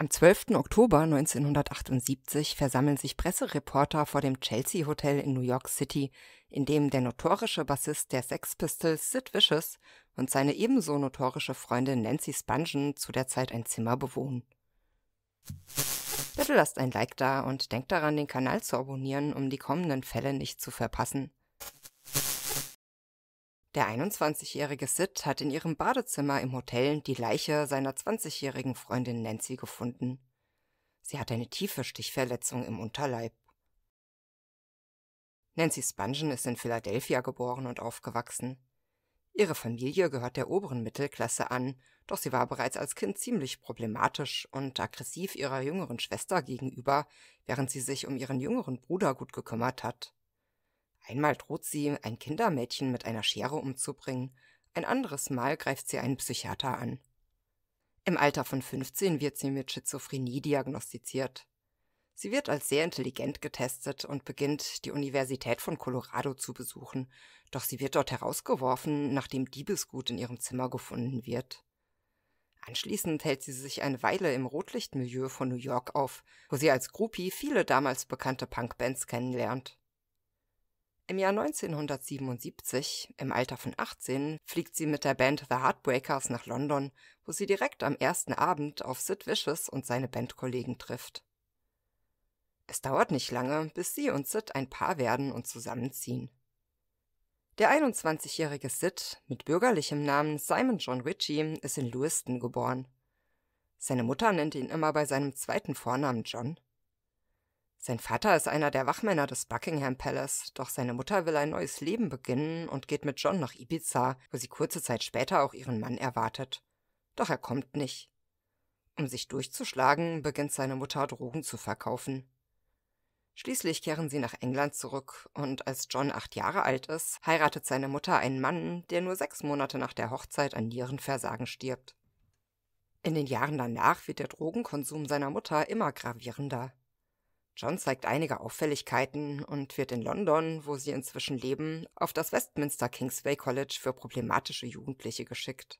Am 12. Oktober 1978 versammeln sich Pressereporter vor dem Chelsea Hotel in New York City, in dem der notorische Bassist der Sex Pistols Sid Vicious und seine ebenso notorische Freundin Nancy Spungen zu der Zeit ein Zimmer bewohnen. Bitte lasst ein Like da und denkt daran, den Kanal zu abonnieren, um die kommenden Fälle nicht zu verpassen. Der 21-jährige Sid hat in ihrem Badezimmer im Hotel die Leiche seiner 20-jährigen Freundin Nancy gefunden. Sie hat eine tiefe Stichverletzung im Unterleib. Nancy Spungen ist in Philadelphia geboren und aufgewachsen. Ihre Familie gehört der oberen Mittelklasse an, doch sie war bereits als Kind ziemlich problematisch und aggressiv ihrer jüngeren Schwester gegenüber, während sie sich um ihren jüngeren Bruder gut gekümmert hat. Einmal droht sie, ein Kindermädchen mit einer Schere umzubringen, ein anderes Mal greift sie einen Psychiater an. Im Alter von 15 wird sie mit Schizophrenie diagnostiziert. Sie wird als sehr intelligent getestet und beginnt, die Universität von Colorado zu besuchen, doch sie wird dort herausgeworfen, nachdem Diebesgut in ihrem Zimmer gefunden wird. Anschließend hält sie sich eine Weile im Rotlichtmilieu von New York auf, wo sie als Groupie viele damals bekannte Punkbands kennenlernt. Im Jahr 1977, im Alter von 18, fliegt sie mit der Band The Heartbreakers nach London, wo sie direkt am ersten Abend auf Sid Vicious und seine Bandkollegen trifft. Es dauert nicht lange, bis sie und Sid ein Paar werden und zusammenziehen. Der 21-jährige Sid, mit bürgerlichem Namen Simon John Ritchie, ist in Lewiston geboren. Seine Mutter nennt ihn immer bei seinem zweiten Vornamen John. Sein Vater ist einer der Wachmänner des Buckingham Palace, doch seine Mutter will ein neues Leben beginnen und geht mit John nach Ibiza, wo sie kurze Zeit später auch ihren Mann erwartet. Doch er kommt nicht. Um sich durchzuschlagen, beginnt seine Mutter Drogen zu verkaufen. Schließlich kehren sie nach England zurück, und als John acht Jahre alt ist, heiratet seine Mutter einen Mann, der nur sechs Monate nach der Hochzeit an Nierenversagen stirbt. In den Jahren danach wird der Drogenkonsum seiner Mutter immer gravierender. John zeigt einige Auffälligkeiten und wird in London, wo sie inzwischen leben, auf das Westminster Kingsway College für problematische Jugendliche geschickt.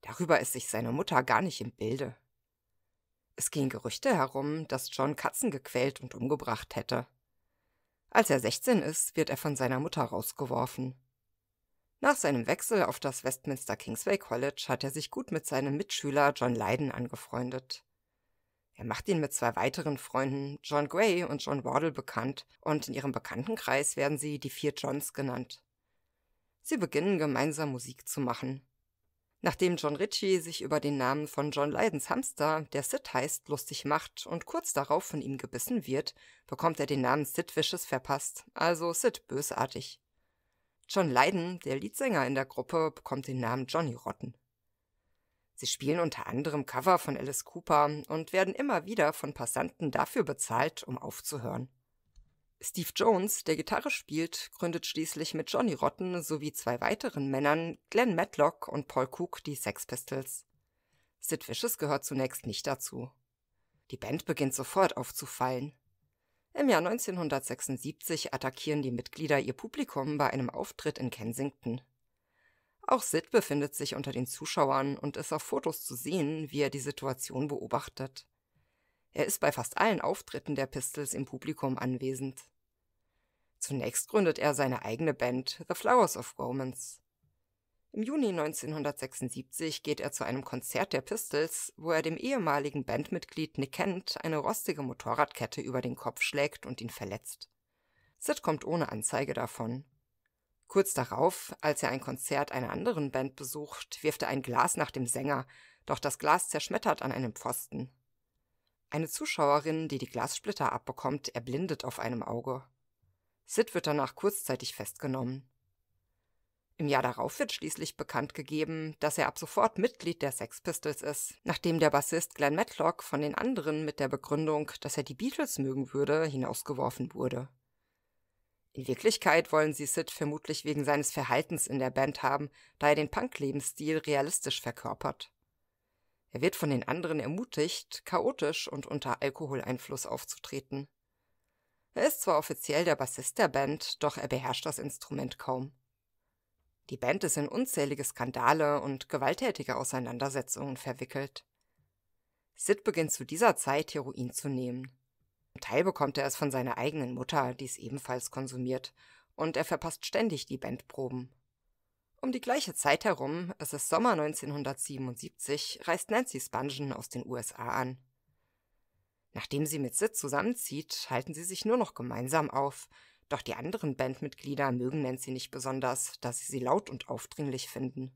Darüber ist sich seine Mutter gar nicht im Bilde. Es gehen Gerüchte herum, dass John Katzen gequält und umgebracht hätte. Als er 16 ist, wird er von seiner Mutter rausgeworfen. Nach seinem Wechsel auf das Westminster Kingsway College hat er sich gut mit seinem Mitschüler John Leiden angefreundet. Er macht ihn mit zwei weiteren Freunden, John Gray und John Wardle, bekannt, und in ihrem Bekanntenkreis werden sie die vier Johns genannt. Sie beginnen gemeinsam Musik zu machen. Nachdem John Ritchie sich über den Namen von John Lydens Hamster, der Sid heißt, lustig macht und kurz darauf von ihm gebissen wird, bekommt er den Namen Sid Vicious verpasst, also Sid bösartig. John Lydon, der Leadsänger in der Gruppe, bekommt den Namen Johnny Rotten. Sie spielen unter anderem Cover von Alice Cooper und werden immer wieder von Passanten dafür bezahlt, um aufzuhören. Steve Jones, der Gitarre spielt, gründet schließlich mit Johnny Rotten sowie zwei weiteren Männern, Glenn Matlock und Paul Cook, die Sex Pistols. Sid Vicious gehört zunächst nicht dazu. Die Band beginnt sofort aufzufallen. Im Jahr 1976 attackieren die Mitglieder ihr Publikum bei einem Auftritt in Kensington. Auch Sid befindet sich unter den Zuschauern und ist auf Fotos zu sehen, wie er die Situation beobachtet. Er ist bei fast allen Auftritten der Pistols im Publikum anwesend. Zunächst gründet er seine eigene Band, The Flowers of Romans. Im Juni 1976 geht er zu einem Konzert der Pistols, wo er dem ehemaligen Bandmitglied Nick Kent eine rostige Motorradkette über den Kopf schlägt und ihn verletzt. Sid kommt ohne Anzeige davon. Kurz darauf, als er ein Konzert einer anderen Band besucht, wirft er ein Glas nach dem Sänger, doch das Glas zerschmettert an einem Pfosten. Eine Zuschauerin, die die Glassplitter abbekommt, erblindet auf einem Auge. Sid wird danach kurzzeitig festgenommen. Im Jahr darauf wird schließlich bekannt gegeben, dass er ab sofort Mitglied der Sex Pistols ist, nachdem der Bassist Glenn Matlock von den anderen mit der Begründung, dass er die Beatles mögen würde, hinausgeworfen wurde. In Wirklichkeit wollen sie Sid vermutlich wegen seines Verhaltens in der Band haben, da er den Punk-Lebensstil realistisch verkörpert. Er wird von den anderen ermutigt, chaotisch und unter Alkoholeinfluss aufzutreten. Er ist zwar offiziell der Bassist der Band, doch er beherrscht das Instrument kaum. Die Band ist in unzählige Skandale und gewalttätige Auseinandersetzungen verwickelt. Sid beginnt zu dieser Zeit Heroin zu nehmen. Zum Teil bekommt er es von seiner eigenen Mutter, die es ebenfalls konsumiert, und er verpasst ständig die Bandproben. Um die gleiche Zeit herum, es ist Sommer 1977, reist Nancy Spungen aus den USA an. Nachdem sie mit Sid zusammenzieht, halten sie sich nur noch gemeinsam auf, doch die anderen Bandmitglieder mögen Nancy nicht besonders, da sie sie laut und aufdringlich finden.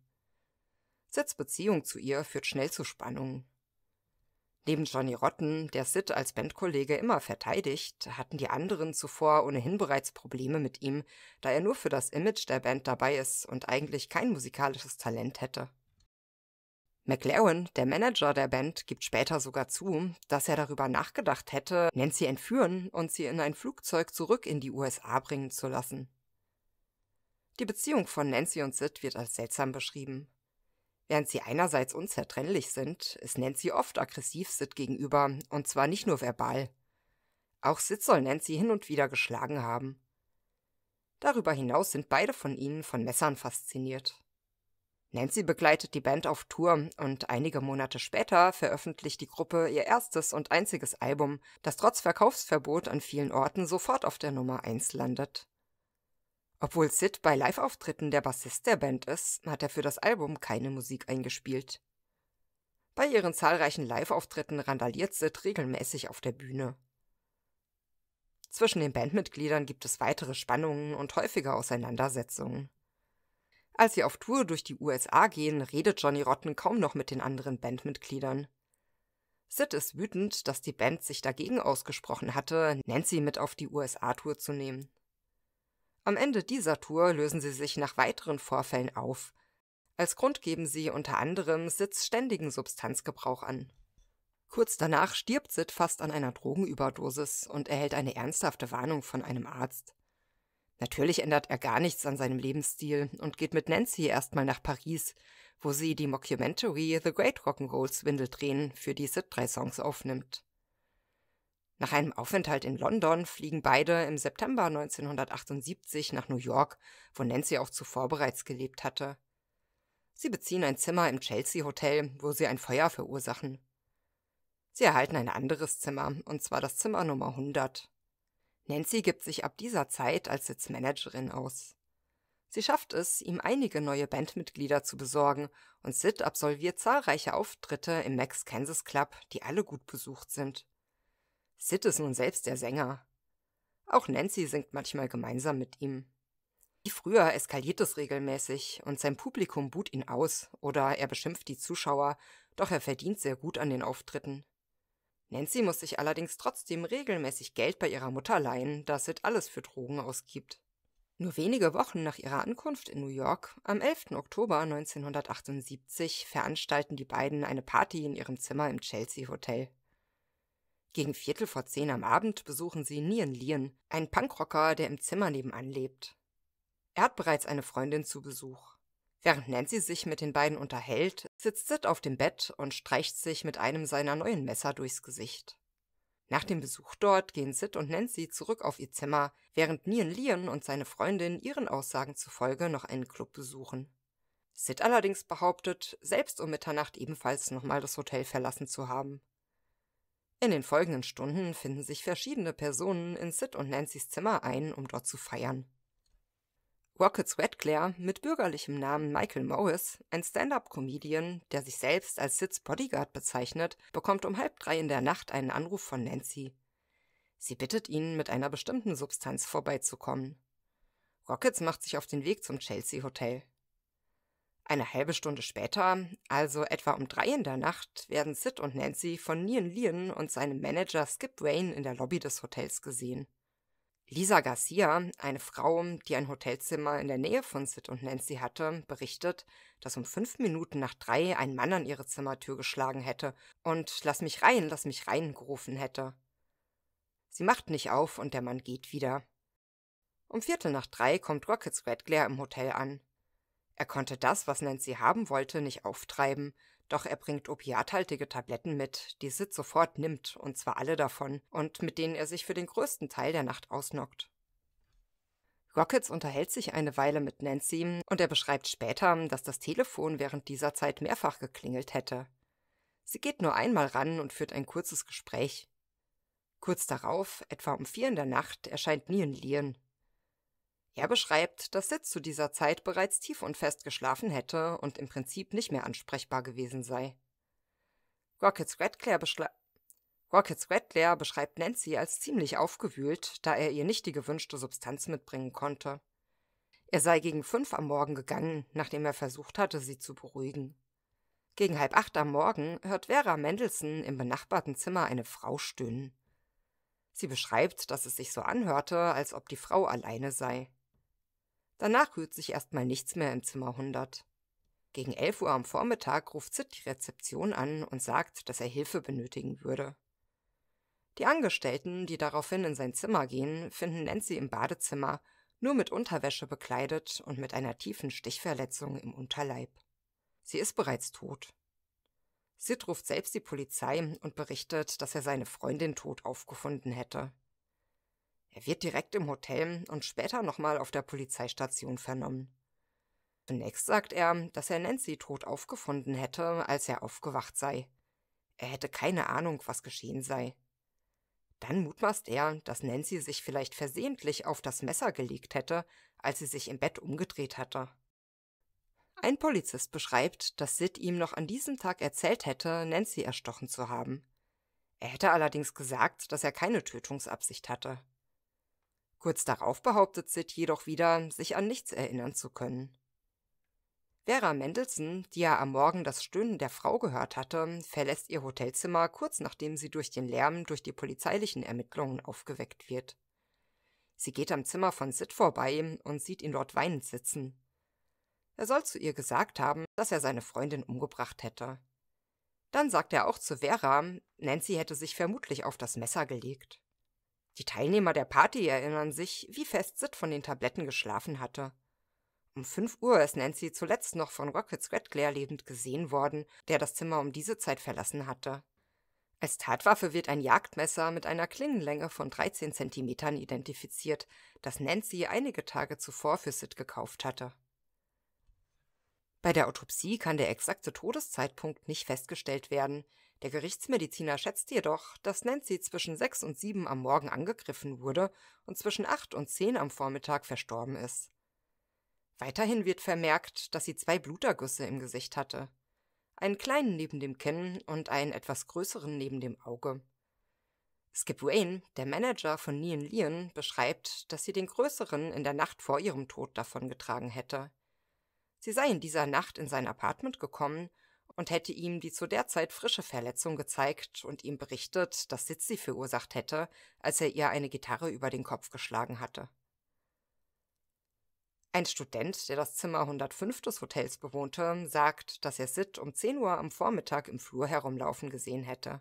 Sids Beziehung zu ihr führt schnell zu Spannungen. Neben Johnny Rotten, der Sid als Bandkollege immer verteidigt, hatten die anderen zuvor ohnehin bereits Probleme mit ihm, da er nur für das Image der Band dabei ist und eigentlich kein musikalisches Talent hätte. McLaren, der Manager der Band, gibt später sogar zu, dass er darüber nachgedacht hätte, Nancy entführen und sie in ein Flugzeug zurück in die USA bringen zu lassen. Die Beziehung von Nancy und Sid wird als seltsam beschrieben. Während sie einerseits unzertrennlich sind, ist Nancy oft aggressiv Sid gegenüber, und zwar nicht nur verbal. Auch Sid soll Nancy hin und wieder geschlagen haben. Darüber hinaus sind beide von ihnen von Messern fasziniert. Nancy begleitet die Band auf Tour und einige Monate später veröffentlicht die Gruppe ihr erstes und einziges Album, das trotz Verkaufsverbot an vielen Orten sofort auf der Nummer 1 landet. Obwohl Sid bei Live-Auftritten der Bassist der Band ist, hat er für das Album keine Musik eingespielt. Bei ihren zahlreichen Live-Auftritten randaliert Sid regelmäßig auf der Bühne. Zwischen den Bandmitgliedern gibt es weitere Spannungen und häufige Auseinandersetzungen. Als sie auf Tour durch die USA gehen, redet Johnny Rotten kaum noch mit den anderen Bandmitgliedern. Sid ist wütend, dass die Band sich dagegen ausgesprochen hatte, Nancy mit auf die USA-Tour zu nehmen. Am Ende dieser Tour lösen sie sich nach weiteren Vorfällen auf. Als Grund geben sie unter anderem Sids ständigen Substanzgebrauch an. Kurz danach stirbt Sid fast an einer Drogenüberdosis und erhält eine ernsthafte Warnung von einem Arzt. Natürlich ändert er gar nichts an seinem Lebensstil und geht mit Nancy erstmal nach Paris, wo sie die Mockumentary The Great Rock'n'Roll Swindle drehen, für die Sid drei Songs aufnimmt. Nach einem Aufenthalt in London fliegen beide im September 1978 nach New York, wo Nancy auch zuvor bereits gelebt hatte. Sie beziehen ein Zimmer im Chelsea Hotel, wo sie ein Feuer verursachen. Sie erhalten ein anderes Zimmer, und zwar das Zimmer Nummer 100. Nancy gibt sich ab dieser Zeit als Sitzmanagerin aus. Sie schafft es, ihm einige neue Bandmitglieder zu besorgen, und Sid absolviert zahlreiche Auftritte im Max Kansas Club, die alle gut besucht sind. Sid ist nun selbst der Sänger. Auch Nancy singt manchmal gemeinsam mit ihm. Wie früher eskaliert es regelmäßig und sein Publikum buht ihn aus oder er beschimpft die Zuschauer, doch er verdient sehr gut an den Auftritten. Nancy muss sich allerdings trotzdem regelmäßig Geld bei ihrer Mutter leihen, da Sid alles für Drogen ausgibt. Nur wenige Wochen nach ihrer Ankunft in New York, am 11. Oktober 1978, veranstalten die beiden eine Party in ihrem Zimmer im Chelsea Hotel. Gegen Viertel vor zehn am Abend besuchen sie Nian Lien, einen Punkrocker, der im Zimmer nebenan lebt. Er hat bereits eine Freundin zu Besuch. Während Nancy sich mit den beiden unterhält, sitzt Sid auf dem Bett und streicht sich mit einem seiner neuen Messer durchs Gesicht. Nach dem Besuch dort gehen Sid und Nancy zurück auf ihr Zimmer, während Nian Lien und seine Freundin ihren Aussagen zufolge noch einen Club besuchen. Sid allerdings behauptet, selbst um Mitternacht ebenfalls nochmal das Hotel verlassen zu haben. In den folgenden Stunden finden sich verschiedene Personen in Sid und Nancys Zimmer ein, um dort zu feiern. Rockets Redclare, mit bürgerlichem Namen Michael Morris, ein Stand-up-Comedian, der sich selbst als Sids Bodyguard bezeichnet, bekommt um halb drei in der Nacht einen Anruf von Nancy. Sie bittet ihn, mit einer bestimmten Substanz vorbeizukommen. Rockets macht sich auf den Weg zum Chelsea Hotel. Eine halbe Stunde später, also etwa um drei in der Nacht, werden Sid und Nancy von Nian Lien und seinem Manager Skip Wayne in der Lobby des Hotels gesehen. Lisa Garcia, eine Frau, die ein Hotelzimmer in der Nähe von Sid und Nancy hatte, berichtet, dass um fünf Minuten nach drei ein Mann an ihre Zimmertür geschlagen hätte und Lass mich rein, lass mich rein gerufen hätte. Sie macht nicht auf und der Mann geht wieder. Um Viertel nach drei kommt Rockets Red Glare im Hotel an. Er konnte das, was Nancy haben wollte, nicht auftreiben, doch er bringt opiathaltige Tabletten mit, die Sid sofort nimmt, und zwar alle davon, und mit denen er sich für den größten Teil der Nacht ausnockt. Rockets unterhält sich eine Weile mit Nancy und er beschreibt später, dass das Telefon während dieser Zeit mehrfach geklingelt hätte. Sie geht nur einmal ran und führt ein kurzes Gespräch. Kurz darauf, etwa um vier in der Nacht, erscheint Nian Lien. Er beschreibt, dass Sid zu dieser Zeit bereits tief und fest geschlafen hätte und im Prinzip nicht mehr ansprechbar gewesen sei. Rockets Redclare, Rockets Redclare beschreibt Nancy als ziemlich aufgewühlt, da er ihr nicht die gewünschte Substanz mitbringen konnte. Er sei gegen fünf am Morgen gegangen, nachdem er versucht hatte, sie zu beruhigen. Gegen halb acht am Morgen hört Vera Mendelssohn im benachbarten Zimmer eine Frau stöhnen. Sie beschreibt, dass es sich so anhörte, als ob die Frau alleine sei. Danach rührt sich erstmal nichts mehr im Zimmer 100. Gegen 11 Uhr am Vormittag ruft Sid die Rezeption an und sagt, dass er Hilfe benötigen würde. Die Angestellten, die daraufhin in sein Zimmer gehen, finden Nancy im Badezimmer, nur mit Unterwäsche bekleidet und mit einer tiefen Stichverletzung im Unterleib. Sie ist bereits tot. Sid ruft selbst die Polizei und berichtet, dass er seine Freundin tot aufgefunden hätte. Er wird direkt im Hotel und später nochmal auf der Polizeistation vernommen. Zunächst sagt er, dass er Nancy tot aufgefunden hätte, als er aufgewacht sei. Er hätte keine Ahnung, was geschehen sei. Dann mutmaßt er, dass Nancy sich vielleicht versehentlich auf das Messer gelegt hätte, als sie sich im Bett umgedreht hatte. Ein Polizist beschreibt, dass Sid ihm noch an diesem Tag erzählt hätte, Nancy erstochen zu haben. Er hätte allerdings gesagt, dass er keine Tötungsabsicht hatte. Kurz darauf behauptet Sid jedoch wieder, sich an nichts erinnern zu können. Vera Mendelssohn, die ja am Morgen das Stöhnen der Frau gehört hatte, verlässt ihr Hotelzimmer kurz nachdem sie durch den Lärm durch die polizeilichen Ermittlungen aufgeweckt wird. Sie geht am Zimmer von Sid vorbei und sieht ihn dort weinend sitzen. Er soll zu ihr gesagt haben, dass er seine Freundin umgebracht hätte. Dann sagt er auch zu Vera, Nancy hätte sich vermutlich auf das Messer gelegt. Die Teilnehmer der Party erinnern sich, wie fest Sid von den Tabletten geschlafen hatte. Um 5 Uhr ist Nancy zuletzt noch von Rocket Squadclair lebend gesehen worden, der das Zimmer um diese Zeit verlassen hatte. Als Tatwaffe wird ein Jagdmesser mit einer Klingenlänge von 13 cm identifiziert, das Nancy einige Tage zuvor für Sid gekauft hatte. Bei der Autopsie kann der exakte Todeszeitpunkt nicht festgestellt werden, der Gerichtsmediziner schätzt jedoch, dass Nancy zwischen sechs und sieben am Morgen angegriffen wurde und zwischen acht und zehn am Vormittag verstorben ist. Weiterhin wird vermerkt, dass sie zwei Blutergüsse im Gesicht hatte. Einen kleinen neben dem Kinn und einen etwas größeren neben dem Auge. Skip Wayne, der Manager von Nian Lien, beschreibt, dass sie den größeren in der Nacht vor ihrem Tod davongetragen hätte. Sie sei in dieser Nacht in sein Apartment gekommen und hätte ihm die zu der Zeit frische Verletzung gezeigt und ihm berichtet, dass Sid sie verursacht hätte, als er ihr eine Gitarre über den Kopf geschlagen hatte. Ein Student, der das Zimmer 105 des Hotels bewohnte, sagt, dass er Sid um 10 Uhr am Vormittag im Flur herumlaufen gesehen hätte.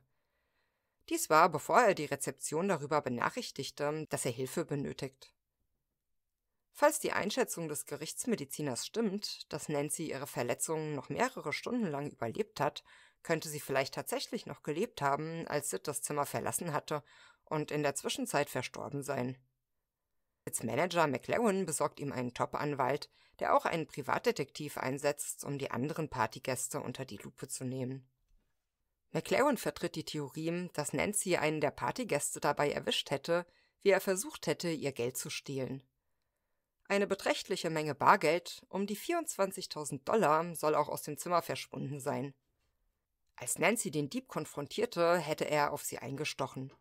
Dies war, bevor er die Rezeption darüber benachrichtigte, dass er Hilfe benötigt. Falls die Einschätzung des Gerichtsmediziners stimmt, dass Nancy ihre Verletzungen noch mehrere Stunden lang überlebt hat, könnte sie vielleicht tatsächlich noch gelebt haben, als Sid das Zimmer verlassen hatte und in der Zwischenzeit verstorben sein. Sids Manager McLaren besorgt ihm einen Top-Anwalt, der auch einen Privatdetektiv einsetzt, um die anderen Partygäste unter die Lupe zu nehmen. McLaren vertritt die Theorie, dass Nancy einen der Partygäste dabei erwischt hätte, wie er versucht hätte, ihr Geld zu stehlen. Eine beträchtliche Menge Bargeld, um die 24.000 Dollar, soll auch aus dem Zimmer verschwunden sein. Als Nancy den Dieb konfrontierte, hätte er auf sie eingestochen.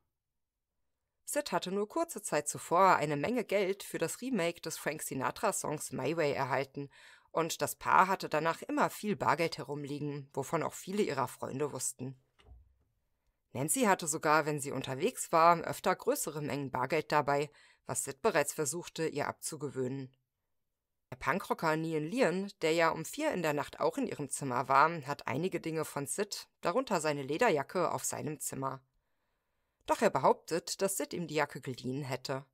Sid hatte nur kurze Zeit zuvor eine Menge Geld für das Remake des Frank Sinatra-Songs My Way erhalten, und das Paar hatte danach immer viel Bargeld herumliegen, wovon auch viele ihrer Freunde wussten. Nancy hatte sogar, wenn sie unterwegs war, öfter größere Mengen Bargeld dabei, was Sid bereits versuchte, ihr abzugewöhnen. Der Punkrocker Neil Lian, der ja um vier in der Nacht auch in ihrem Zimmer war, hat einige Dinge von Sid, darunter seine Lederjacke, auf seinem Zimmer. Doch er behauptet, dass Sid ihm die Jacke geliehen hätte.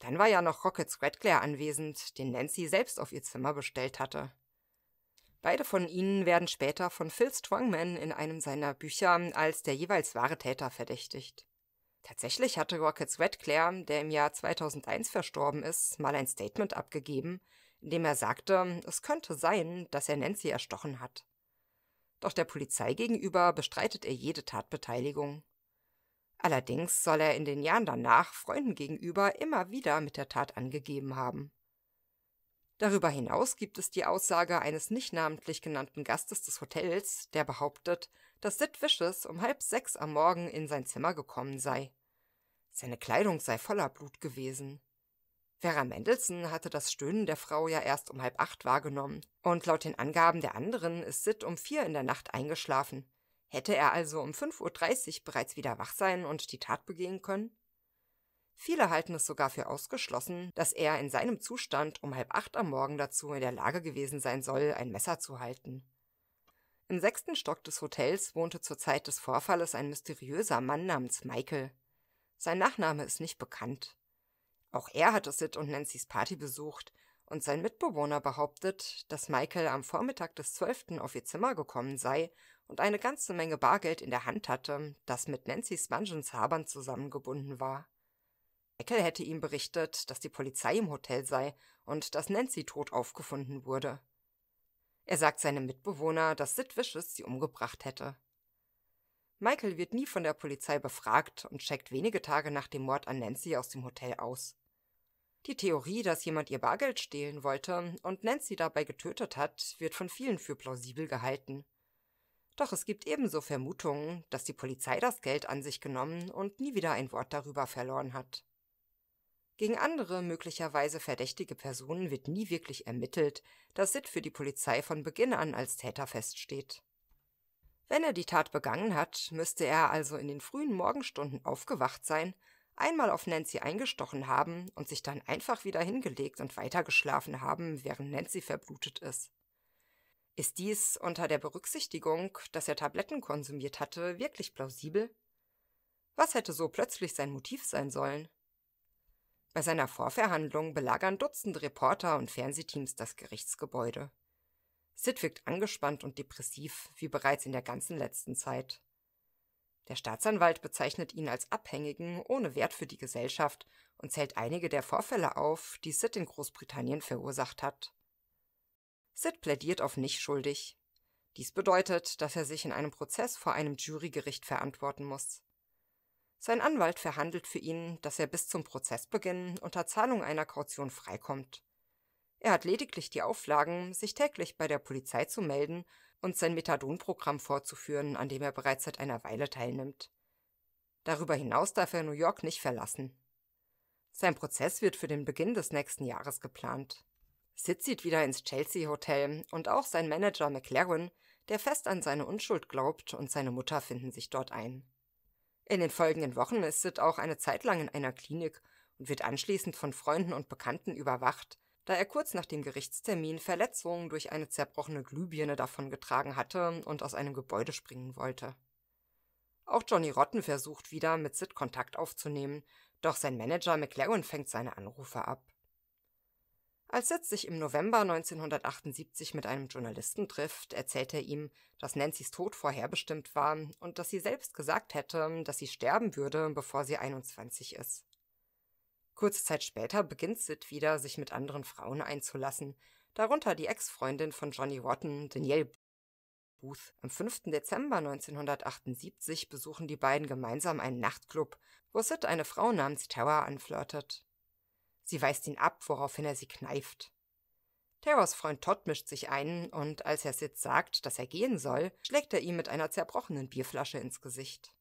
Dann war ja noch Rocket Squadclair anwesend, den Nancy selbst auf ihr Zimmer bestellt hatte. Beide von ihnen werden später von Phil Strongman in einem seiner Bücher als der jeweils wahre Täter verdächtigt. Tatsächlich hatte Rockets Red Clare, der im Jahr 2001 verstorben ist, mal ein Statement abgegeben, in dem er sagte, es könnte sein, dass er Nancy erstochen hat. Doch der Polizei gegenüber bestreitet er jede Tatbeteiligung. Allerdings soll er in den Jahren danach Freunden gegenüber immer wieder mit der Tat angegeben haben. Darüber hinaus gibt es die Aussage eines nicht namentlich genannten Gastes des Hotels, der behauptet, dass Sid Vicious um halb sechs am Morgen in sein Zimmer gekommen sei. Seine Kleidung sei voller Blut gewesen. Vera Mendelssohn hatte das Stöhnen der Frau ja erst um halb acht wahrgenommen, und laut den Angaben der anderen ist Sid um vier in der Nacht eingeschlafen. Hätte er also um fünf Uhr dreißig bereits wieder wach sein und die Tat begehen können? Viele halten es sogar für ausgeschlossen, dass er in seinem Zustand um halb acht am Morgen dazu in der Lage gewesen sein soll, ein Messer zu halten. Im sechsten Stock des Hotels wohnte zur Zeit des Vorfalles ein mysteriöser Mann namens Michael. Sein Nachname ist nicht bekannt. Auch er hatte Sid und Nancy's Party besucht und sein Mitbewohner behauptet, dass Michael am Vormittag des 12. auf ihr Zimmer gekommen sei und eine ganze Menge Bargeld in der Hand hatte, das mit Nancy's Spongens Habern zusammengebunden war. Michael hätte ihm berichtet, dass die Polizei im Hotel sei und dass Nancy tot aufgefunden wurde. Er sagt seinem Mitbewohner, dass Sid Vicious sie umgebracht hätte. Michael wird nie von der Polizei befragt und checkt wenige Tage nach dem Mord an Nancy aus dem Hotel aus. Die Theorie, dass jemand ihr Bargeld stehlen wollte und Nancy dabei getötet hat, wird von vielen für plausibel gehalten. Doch es gibt ebenso Vermutungen, dass die Polizei das Geld an sich genommen und nie wieder ein Wort darüber verloren hat. Gegen andere möglicherweise verdächtige Personen wird nie wirklich ermittelt, da Sid für die Polizei von Beginn an als Täter feststeht. Wenn er die Tat begangen hat, müsste er also in den frühen Morgenstunden aufgewacht sein, einmal auf Nancy eingestochen haben und sich dann einfach wieder hingelegt und weitergeschlafen haben, während Nancy verblutet ist. Ist dies unter der Berücksichtigung, dass er Tabletten konsumiert hatte, wirklich plausibel? Was hätte so plötzlich sein Motiv sein sollen? Bei seiner Vorverhandlung belagern Dutzend Reporter und Fernsehteams das Gerichtsgebäude. Sid wirkt angespannt und depressiv, wie bereits in der ganzen letzten Zeit. Der Staatsanwalt bezeichnet ihn als Abhängigen ohne Wert für die Gesellschaft und zählt einige der Vorfälle auf, die Sid in Großbritannien verursacht hat. Sid plädiert auf nicht schuldig. Dies bedeutet, dass er sich in einem Prozess vor einem Jurygericht verantworten muss. Sein Anwalt verhandelt für ihn, dass er bis zum Prozessbeginn unter Zahlung einer Kaution freikommt. Er hat lediglich die Auflagen, sich täglich bei der Polizei zu melden und sein Methadonprogramm vorzuführen, an dem er bereits seit einer Weile teilnimmt. Darüber hinaus darf er New York nicht verlassen. Sein Prozess wird für den Beginn des nächsten Jahres geplant. Sid zieht wieder ins Chelsea Hotel und auch sein Manager McLaren, der fest an seine Unschuld glaubt, und seine Mutter finden sich dort ein. In den folgenden Wochen ist Sid auch eine Zeit lang in einer Klinik und wird anschließend von Freunden und Bekannten überwacht, da er kurz nach dem Gerichtstermin Verletzungen durch eine zerbrochene Glühbirne davongetragen hatte und aus einem Gebäude springen wollte. Auch Johnny Rotten versucht wieder, mit Sid Kontakt aufzunehmen, doch sein Manager McLaren fängt seine Anrufe ab. Als Sid sich im November 1978 mit einem Journalisten trifft, erzählt er ihm, dass Nancys Tod vorherbestimmt war und dass sie selbst gesagt hätte, dass sie sterben würde, bevor sie 21 ist. Kurze Zeit später beginnt Sid wieder, sich mit anderen Frauen einzulassen, darunter die Ex-Freundin von Johnny Rotten, Danielle Booth. Am 5. Dezember 1978 besuchen die beiden gemeinsam einen Nachtclub, wo Sid eine Frau namens Tara anflirtet. Sie weist ihn ab, woraufhin er sie kneift. Terrors Freund Todd mischt sich ein und als er Sid sagt, dass er gehen soll, schlägt er ihm mit einer zerbrochenen Bierflasche ins Gesicht.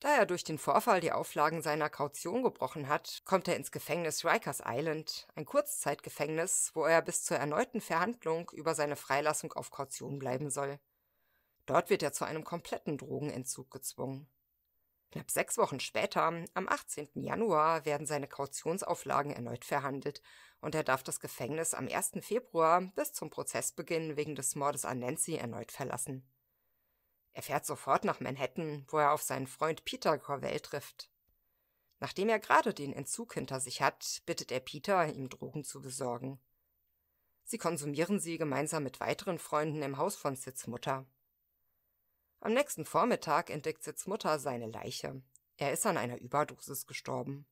Da er durch den Vorfall die Auflagen seiner Kaution gebrochen hat, kommt er ins Gefängnis Rikers Island, ein Kurzzeitgefängnis, wo er bis zur erneuten Verhandlung über seine Freilassung auf Kaution bleiben soll. Dort wird er zu einem kompletten Drogenentzug gezwungen. Knapp sechs Wochen später, am 18. Januar, werden seine Kautionsauflagen erneut verhandelt und er darf das Gefängnis am 1. Februar bis zum Prozessbeginn wegen des Mordes an Nancy erneut verlassen. Er fährt sofort nach Manhattan, wo er auf seinen Freund Peter Corvell trifft. Nachdem er gerade den Entzug hinter sich hat, bittet er Peter, ihm Drogen zu besorgen. Sie konsumieren sie gemeinsam mit weiteren Freunden im Haus von Sids Mutter. Am nächsten Vormittag entdeckt Sids Mutter seine Leiche. Er ist an einer Überdosis gestorben.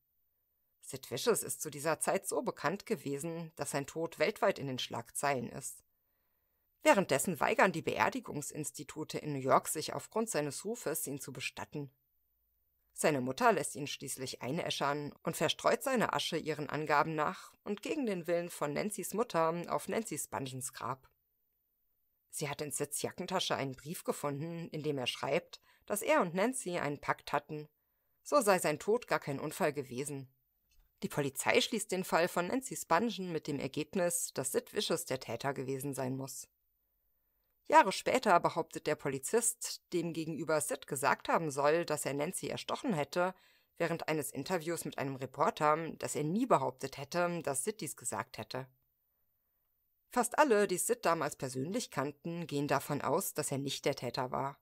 Sid Vicious ist zu dieser Zeit so bekannt gewesen, dass sein Tod weltweit in den Schlagzeilen ist. Währenddessen weigern die Beerdigungsinstitute in New York sich aufgrund seines Rufes, ihn zu bestatten. Seine Mutter lässt ihn schließlich einäschern und verstreut seine Asche ihren Angaben nach und gegen den Willen von Nancy's Mutter auf Nancy Spongens Grab. Sie hat in Sids Jackentasche einen Brief gefunden, in dem er schreibt, dass er und Nancy einen Pakt hatten. So sei sein Tod gar kein Unfall gewesen. Die Polizei schließt den Fall von Nancy Spungen mit dem Ergebnis, dass Sid Vicious der Täter gewesen sein muss. Jahre später behauptet der Polizist, dem gegenüber Sid gesagt haben soll, dass er Nancy erstochen hätte, während eines Interviews mit einem Reporter, dass er nie behauptet hätte, dass Sid dies gesagt hätte. Fast alle, die Sid damals persönlich kannten, gehen davon aus, dass er nicht der Täter war.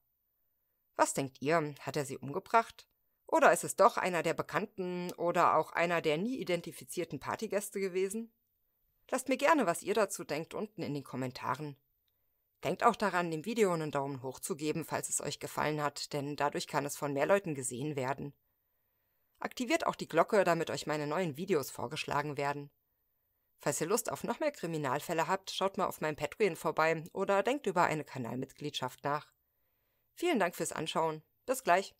Was denkt ihr, hat er sie umgebracht? Oder ist es doch einer der bekannten oder auch einer der nie identifizierten Partygäste gewesen? Lasst mir gerne, was ihr dazu denkt, unten in den Kommentaren. Denkt auch daran, dem Video einen Daumen hoch zu geben, falls es euch gefallen hat, denn dadurch kann es von mehr Leuten gesehen werden. Aktiviert auch die Glocke, damit euch meine neuen Videos vorgeschlagen werden. Falls ihr Lust auf noch mehr Kriminalfälle habt, schaut mal auf meinem Patreon vorbei oder denkt über eine Kanalmitgliedschaft nach. Vielen Dank fürs Anschauen. Bis gleich.